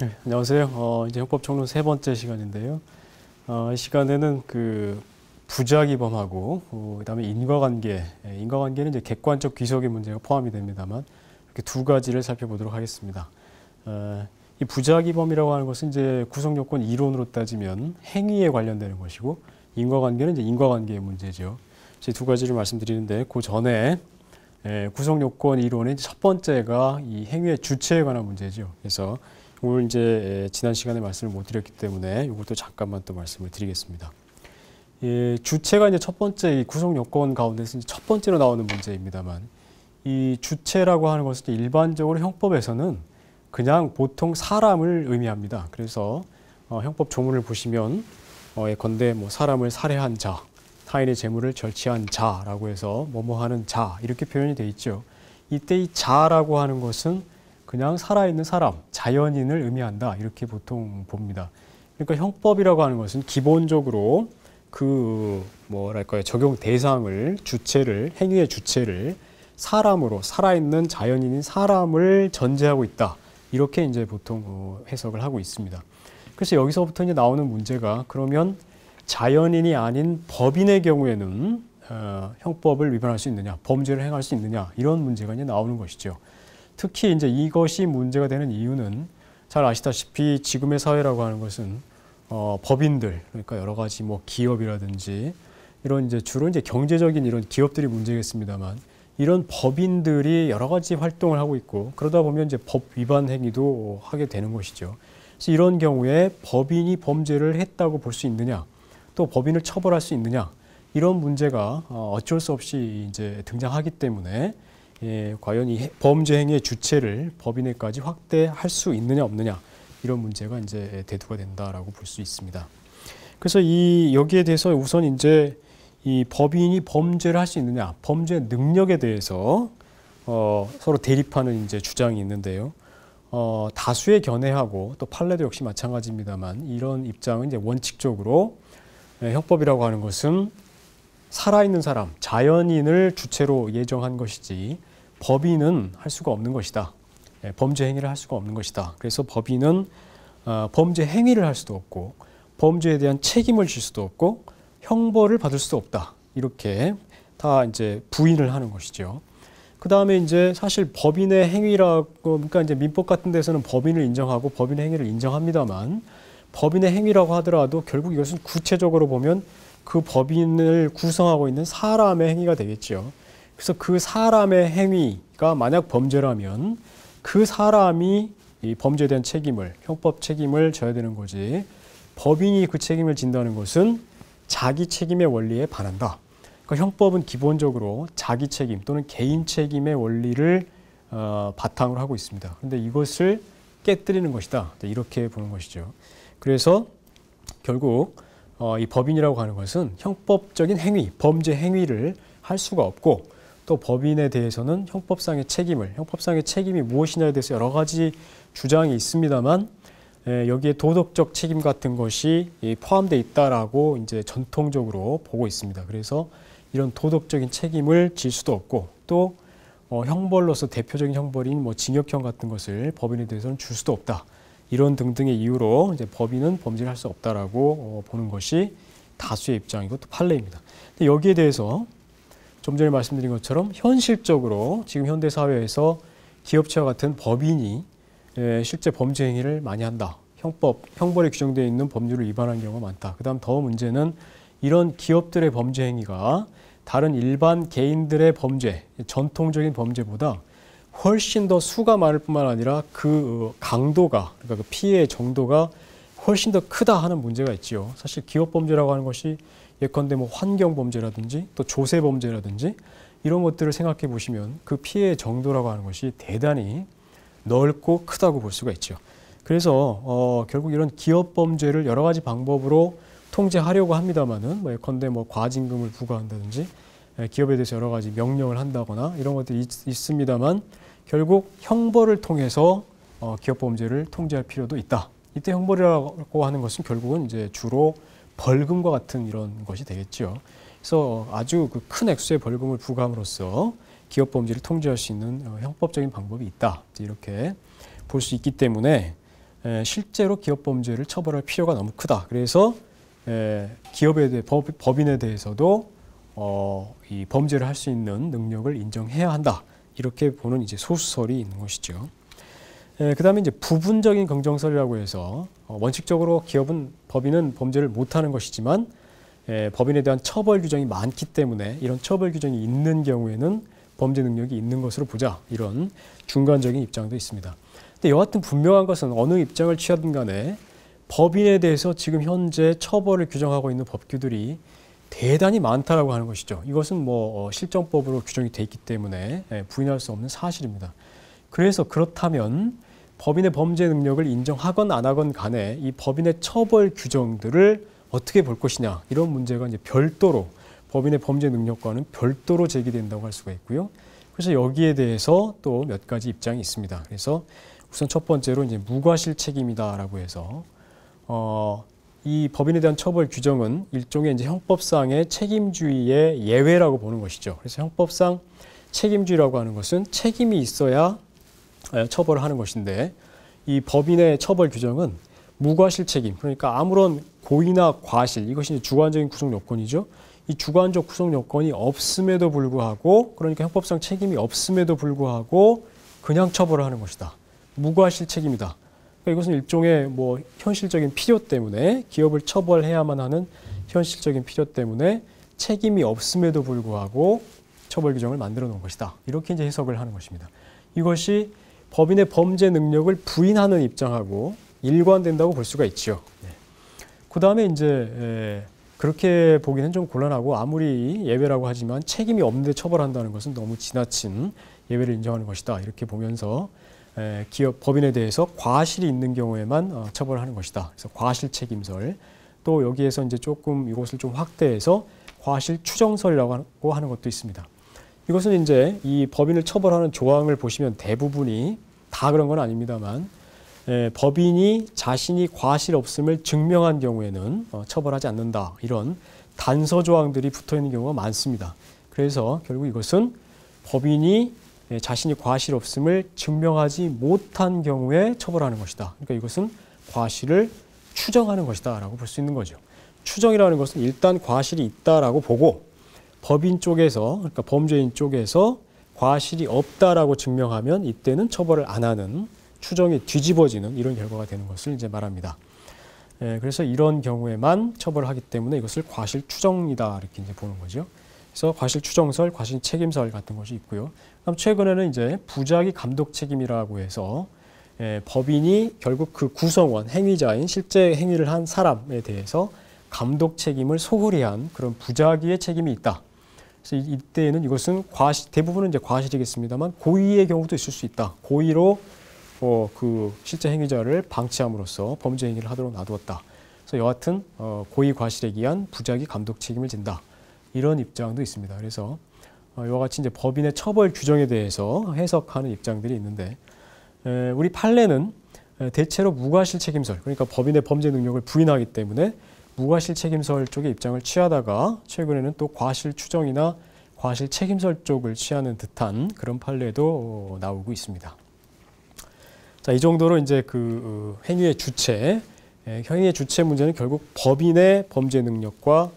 네, 안녕하세요. 어, 이제 형법 총론 세 번째 시간인데요. 어, 이 시간에는 그 부자 기범하고 어, 그다음에 인과관계, 예, 인과관계는 이제 객관적 귀속의 문제가 포함이 됩니다만 이렇게 두 가지를 살펴보도록 하겠습니다. 어, 이 부자 기범이라고 하는 것은 이제 구성 요건 이론으로 따지면 행위에 관련되는 것이고 인과관계는 이제 인과관계의 문제죠. 제두 가지를 말씀드리는데 그 전에 예, 구성 요건 이론의 첫 번째가 이 행위의 주체에 관한 문제죠. 그래서 오늘 이제 지난 시간에 말씀을 못 드렸기 때문에 이것도 잠깐만 또 말씀을 드리겠습니다. 예, 주체가 이제 첫 번째 구성 요건 가운데서 첫 번째로 나오는 문제입니다만 이 주체라고 하는 것은 일반적으로 형법에서는 그냥 보통 사람을 의미합니다. 그래서 어, 형법 조문을 보시면 어, 예컨대 뭐 사람을 살해한 자, 타인의 재물을 절취한 자라고 해서 뭐뭐 하는 자 이렇게 표현이 돼 있죠. 이때 이 자라고 하는 것은 그냥 살아있는 사람, 자연인을 의미한다. 이렇게 보통 봅니다. 그러니까 형법이라고 하는 것은 기본적으로 그 뭐랄까요 적용 대상을 주체를 행위의 주체를 사람으로 살아있는 자연인인 사람을 전제하고 있다 이렇게 이제 보통 어, 해석을 하고 있습니다. 그래서 여기서부터 이제 나오는 문제가 그러면 자연인이 아닌 법인의 경우에는 어, 형법을 위반할 수 있느냐 범죄를 행할 수 있느냐 이런 문제가 이제 나오는 것이죠. 특히 이제 이것이 문제가 되는 이유는 잘 아시다시피 지금의 사회라고 하는 것은 어, 법인들 그러니까 여러 가지 뭐 기업이라든지 이런 이제 주로 이제 경제적인 이런 기업들이 문제겠습니다만 이런 법인들이 여러 가지 활동을 하고 있고 그러다 보면 이제 법 위반 행위도 하게 되는 것이죠. 그래서 이런 경우에 법인이 범죄를 했다고 볼 수 있느냐, 또 법인을 처벌할 수 있느냐 이런 문제가 어, 어쩔 수 없이 이제 등장하기 때문에 예, 과연 이 범죄 행위의 주체를 법인에까지 확대할 수 있느냐 없느냐 이런 문제가 이제 대두가 된다라고 볼 수 있습니다. 그래서 이 여기에 대해서 우선 이제 이 법인이 범죄를 할 수 있느냐 범죄 능력에 대해서 어, 서로 대립하는 이제 주장이 있는데요. 어, 다수의 견해하고 또 판례도 역시 마찬가지입니다만 이런 입장은 이제 원칙적으로 예, 형법이라고 하는 것은 살아있는 사람, 자연인을 주체로 예정한 것이지 법인은 할 수가 없는 것이다. 예, 범죄 행위를 할 수가 없는 것이다. 그래서 법인은 어, 범죄 행위를 할 수도 없고 범죄에 대한 책임을 질 수도 없고 형벌을 받을 수도 없다. 이렇게 다 이제 부인을 하는 것이죠. 그 다음에 이제 사실 법인의 행위라고 그러니까 이제 민법 같은 데서는 법인을 인정하고 법인의 행위를 인정합니다만 법인의 행위라고 하더라도 결국 이것은 구체적으로 보면 그 법인을 구성하고 있는 사람의 행위가 되겠죠. 그래서 그 사람의 행위가 만약 범죄라면 그 사람이 이 범죄에 대한 책임을 형법 책임을 져야 되는 거지 법인이 그 책임을 진다는 것은 자기 책임의 원리에 반한다. 그러니까 형법은 기본적으로 자기 책임 또는 개인 책임의 원리를 어, 바탕으로 하고 있습니다. 그런데 이것을 깨뜨리는 것이다. 이렇게 보는 것이죠. 그래서 결국 어, 이 법인이라고 하는 것은 형법적인 행위, 범죄 행위를 할 수가 없고 또 법인에 대해서는 형법상의 책임을, 형법상의 책임이 무엇이냐에 대해서 여러 가지 주장이 있습니다만 에, 예, 여기에 도덕적 책임 같은 것이 포함돼 있다라고 이제 전통적으로 보고 있습니다. 그래서 이런 도덕적인 책임을 질 수도 없고 또 어, 형벌로서 대표적인 형벌인 뭐 징역형 같은 것을 법인에 대해서는 줄 수도 없다. 이런 등등의 이유로 이제 법인은 범죄를 할 수 없다라고 어, 보는 것이 다수의 입장이고 또 판례입니다. 근데 여기에 대해서 좀 전에 말씀드린 것처럼 현실적으로 지금 현대 사회에서 기업체와 같은 법인이 예, 실제 범죄 행위를 많이 한다. 형법, 형벌에 규정되어 있는 법률을 위반한 경우가 많다. 그다음 더 문제는 이런 기업들의 범죄 행위가 다른 일반 개인들의 범죄, 전통적인 범죄보다 훨씬 더 수가 많을 뿐만 아니라 그 어, 강도가 그러니까 그 피해의 정도가 훨씬 더 크다 하는 문제가 있지요. 사실 기업 범죄라고 하는 것이 예컨대 뭐 환경 범죄라든지 또 조세 범죄라든지 이런 것들을 생각해 보시면 그 피해의 정도라고 하는 것이 대단히 넓고 크다고 볼 수가 있죠. 그래서 어, 결국 이런 기업 범죄를 여러 가지 방법으로 통제하려고 합니다만은 뭐 예컨대 뭐 과징금을 부과한다든지 예, 기업에 대해서 여러 가지 명령을 한다거나 이런 것들이 있, 있습니다만 결국 형벌을 통해서 어, 기업 범죄를 통제할 필요도 있다. 이때 형벌이라고 하는 것은 결국은 이제 주로 벌금과 같은 이런 것이 되겠죠 그래서 아주 그 큰 액수의 벌금을 부과함으로써 기업 범죄를 통제할 수 있는 어, 형법적인 방법이 있다. 이렇게 볼 수 있기 때문에 에, 실제로 기업 범죄를 처벌할 필요가 너무 크다. 그래서 에, 기업에 대해 법, 인에 대해서도 어, 이 범죄를 할 수 있는 능력을 인정해야 한다. 이렇게 보는 이제 소수설이 있는 것이죠. 예, 그다음에 이제 부분적인 긍정설이라고 해서 어, 원칙적으로 기업은 법인은 범죄를 못하는 것이지만 예, 법인에 대한 처벌 규정이 많기 때문에 이런 처벌 규정이 있는 경우에는 범죄 능력이 있는 것으로 보자 이런 중간적인 입장도 있습니다. 근데 여하튼 분명한 것은 어느 입장을 취하든 간에 법인에 대해서 지금 현재 처벌을 규정하고 있는 법규들이 대단히 많다라고 하는 것이죠. 이것은 뭐 어, 실정법으로 규정이 돼 있기 때문에 예, 부인할 수 없는 사실입니다. 그래서 그렇다면 법인의 범죄 능력을 인정하건 안 하건 간에 이 법인의 처벌 규정들을 어떻게 볼 것이냐 이런 문제가 이제 별도로 법인의 범죄 능력과는 별도로 제기된다고 할 수가 있고요. 그래서 여기에 대해서 또 몇 가지 입장이 있습니다. 그래서 우선 첫 번째로 이제 무과실 책임이다라고 해서 어이 법인에 대한 처벌 규정은 일종의 이제 형법상의 책임주의의 예외라고 보는 것이죠. 그래서 형법상 책임주의라고 하는 것은 책임이 있어야 처벌을 하는 것인데 이 법인의 처벌 규정은 무과실 책임 그러니까 아무런 고의나 과실 이것이 주관적인 구성 요건이죠. 이 주관적 구성 요건이 없음에도 불구하고 그러니까 형법상 책임이 없음에도 불구하고 그냥 처벌을 하는 것이다. 무과실 책임이다. 그러니까 이것은 일종의 뭐 현실적인 필요 때문에 기업을 처벌해야만 하는 현실적인 필요 때문에 책임이 없음에도 불구하고 처벌 규정을 만들어 놓은 것이다. 이렇게 이제 해석을 하는 것입니다. 이것이 법인의 범죄 능력을 부인하는 입장하고 일관된다고 볼 수가 있지 네. 그 다음에 이제 그렇게 보기는 좀 곤란하고 아무리 예외라고 하지만 책임이 없는데 처벌한다는 것은 너무 지나친 예외를 인정하는 것이다. 이렇게 보면서 기업 법인에 대해서 과실이 있는 경우에만 어, 처벌하는 것이다. 그래서 과실 책임설. 또 여기에서 이제 조금 이것을 좀 확대해서 과실 추정설이라고 하는 것도 있습니다. 이것은 이제 이 법인을 처벌하는 조항을 보시면 대부분이 다 그런 건 아닙니다만 예, 법인이 자신이 과실 없음을 증명한 경우에는 어, 처벌하지 않는다. 이런 단서 조항들이 붙어 있는 경우가 많습니다. 그래서 결국 이것은 법인이 예, 자신이 과실 없음을 증명하지 못한 경우에 처벌하는 것이다. 그러니까 이것은 과실을 추정하는 것이다라고 볼 수 있는 거죠. 추정이라는 것은 일단 과실이 있다라고 보고 법인 쪽에서 그러니까 범죄인 쪽에서 과실이 없다라고 증명하면 이때는 처벌을 안 하는 추정이 뒤집어지는 이런 결과가 되는 것을 이제 말합니다. 예, 그래서 이런 경우에만 처벌하기 때문에 이것을 과실 추정이다 이렇게 이제 보는 거죠. 그래서 과실 추정설, 과실 책임설 같은 것이 있고요. 그럼 최근에는 이제 부작위 감독 책임이라고 해서 예, 법인이 결국 그 구성원, 행위자인 실제 행위를 한 사람에 대해서 감독 책임을 소홀히 한 그런 부작위의 책임이 있다. 그래서 이때에는 이것은 과실, 대부분은 이제 과실이겠습니다만 고의의 경우도 있을 수 있다. 고의로 어, 그 실제 행위자를 방치함으로써 범죄 행위를 하도록 놔두었다. 그래서 여하튼 어, 고의 과실에 의한 부작위 감독 책임을 진다. 이런 입장도 있습니다. 그래서 어, 이와 같이 이제 법인의 처벌 규정에 대해서 해석하는 입장들이 있는데 우리 판례는 대체로 무과실 책임설 그러니까 법인의 범죄 능력을 부인하기 때문에 무과실 책임설 쪽의 입장을 취하다가 최근에는 또 과실 추정이나 과실 책임설 쪽을 취하는 듯한 그런 판례도 나오고 있습니다. 자, 이 정도로 이제 그 어, 행위의 주체, 행위의 주체 문제는 결국 법인의 범죄 능력과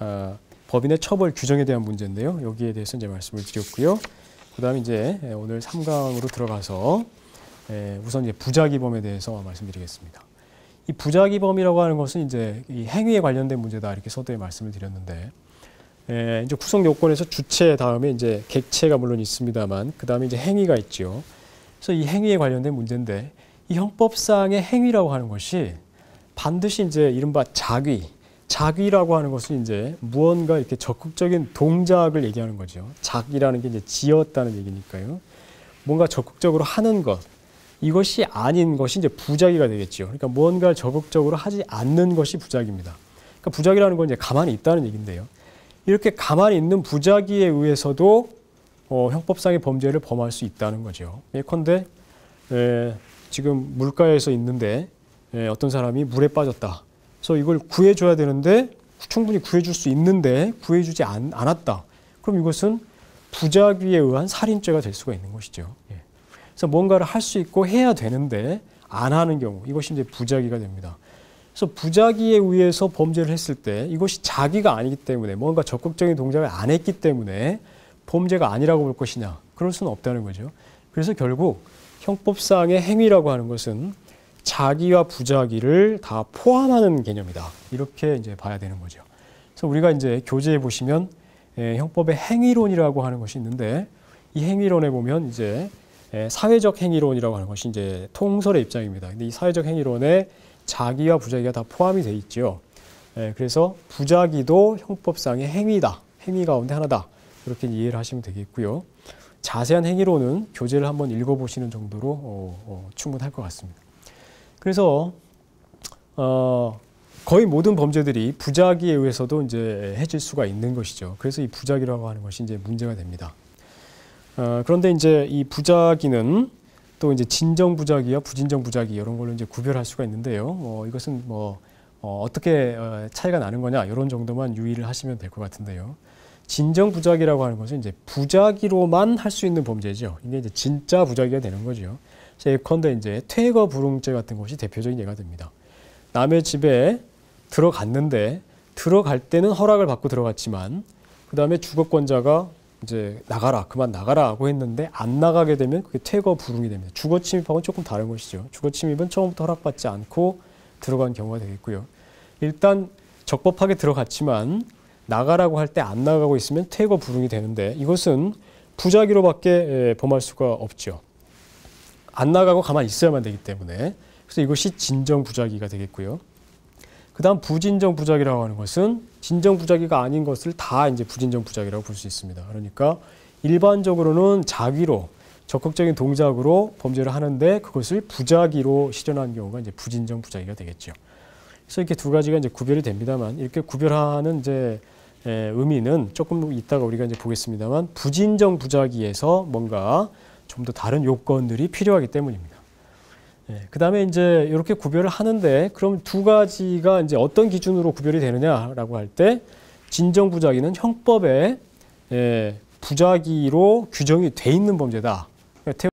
어, 법인의 처벌 규정에 대한 문제인데요. 여기에 대해서 이제 말씀을 드렸고요. 그다음 이제 예, 오늘 3강으로 들어가서 예, 우선 이제 부작위범에 대해서 말씀드리겠습니다. 이 부작위범이라고 하는 것은 이제 이 행위에 관련된 문제다 이렇게 서두에 말씀을 드렸는데 예, 이제 구성 요건에서 주체 다음에 이제 객체가 물론 있습니다만 그 다음에 이제 행위가 있지 그래서 이 행위에 관련된 문제인데 이 형법상의 행위라고 하는 것이 반드시 이제 이른바 자위 작이라고 하는 것은 이제 무언가 이렇게 적극적인 동작을 얘기하는 거죠. 작이라는 게 이제 지었다는 얘기니까요. 뭔가 적극적으로 하는 것. 이것이 아닌 것이 이제 부작이가 되겠죠. 그러니까 무언가 적극적으로 하지 않는 것이 부작입니다. 그러니까 부작이라는 건 이제 가만히 있다는 얘기인데요. 이렇게 가만히 있는 부작위에 의해서도 어, 형법상의 범죄를 범할 수 있다는 거죠. 예컨대 에, 예, 지금 물가에서 있는데 에, 예, 어떤 사람이 물에 빠졌다. 그래서 이걸 구해줘야 되는데 충분히 구해줄 수 있는데 구해주지 않, 았다 그럼 이것은 부작위에 의한 살인죄가 될 수가 있는 것이죠. 예. 그래서 뭔가를 할 수 있고 해야 되는데 안 하는 경우 이것이 이제 부작위가 됩니다. 그래서 부작위에 의해서 범죄를 했을 때 이것이 자기가 아니기 때문에 뭔가 적극적인 동작을 안 했기 때문에 범죄가 아니라고 볼 것이냐 그럴 수는 없다는 거죠. 그래서 결국 형법상의 행위라고 하는 것은 자기와 부자기를 다 포함하는 개념이다. 이렇게 이제 봐야 되는 거죠. 그래서 우리가 이제 교재에 보시면 예, 형법의 행위론이라고 하는 것이 있는데 이 행위론에 보면 이제 예, 사회적 행위론이라고 하는 것이 이제 통설의 입장입니다. 근데 이 사회적 행위론에 자기와 부자기가 다 포함이 돼 있죠. 예, 그래서 부자기도 형법상의 행위다. 행위 가운데 하나다. 이렇게 이해를 하시면 되겠고요. 자세한 행위론은 교재를 한번 읽어보시는 정도로 어, 어, 충분할 것 같습니다. 그래서 어, 거의 모든 범죄들이 부작위에 의해서도 이제 해질 수가 있는 것이죠. 그래서 이 부작위라고 하는 것이 이제 문제가 됩니다. 어, 그런데 이제 이 부작위는 또 이제 진정 부작위와 부진정 부작위 이런 걸로 이제 구별할 수가 있는데요. 어, 이것은 뭐 어, 어떻게 어, 차이가 나는 거냐 이런 정도만 유의를 하시면 될 것 같은데요. 진정 부작위라고 하는 것은 이제 부작위로만 할 수 있는 범죄죠. 이게 이제 진짜 부작위가 되는 거죠. 예컨데 이제 퇴거 불응죄 같은 것이 대표적인 예가 됩니다. 남의 집에 들어갔는데 들어갈 때는 허락을 받고 들어갔지만 그 다음에 주거권자가 이제 나가라 그만 나가라고 했는데 안 나가게 되면 그게 퇴거 불응이 됩니다. 주거 침입하고는 조금 다른 것이죠. 주거 침입은 처음부터 허락받지 않고 들어간 경우가 되겠고요. 일단 적법하게 들어갔지만 나가라고 할 때 안 나가고 있으면 퇴거 불응이 되는데 이것은 부작위로밖에 예, 범할 수가 없죠. 안 나가고 가만히 있어야만 되기 때문에 그래서 이것이 진정 부작위가 되겠고요. 그다음 부진정 부작위라고 하는 것은 진정 부작위가 아닌 것을 다 이제 부진정 부작위라고 볼 수 있습니다. 그러니까 일반적으로는 자기로 적극적인 동작으로 범죄를 하는데 그것을 부작위로 실현한 경우가 이제 부진정 부작위가 되겠죠. 그래서 이렇게 두 가지가 이제 구별이 됩니다만 이렇게 구별하는 이제 의미는 조금 이따가 우리가 이제 보겠습니다만 부진정 부작위에서 뭔가 좀더 다른 요건들이 필요하기 때문입니다. 예, 그 다음에 이제 이렇게 구별을 하는데 그럼 두 가지가 이제 어떤 기준으로 구별이 되느냐라고 할 때 진정 부작위는 형법에 예, 부작위로 규정이 돼 있는 범죄다. 그러니까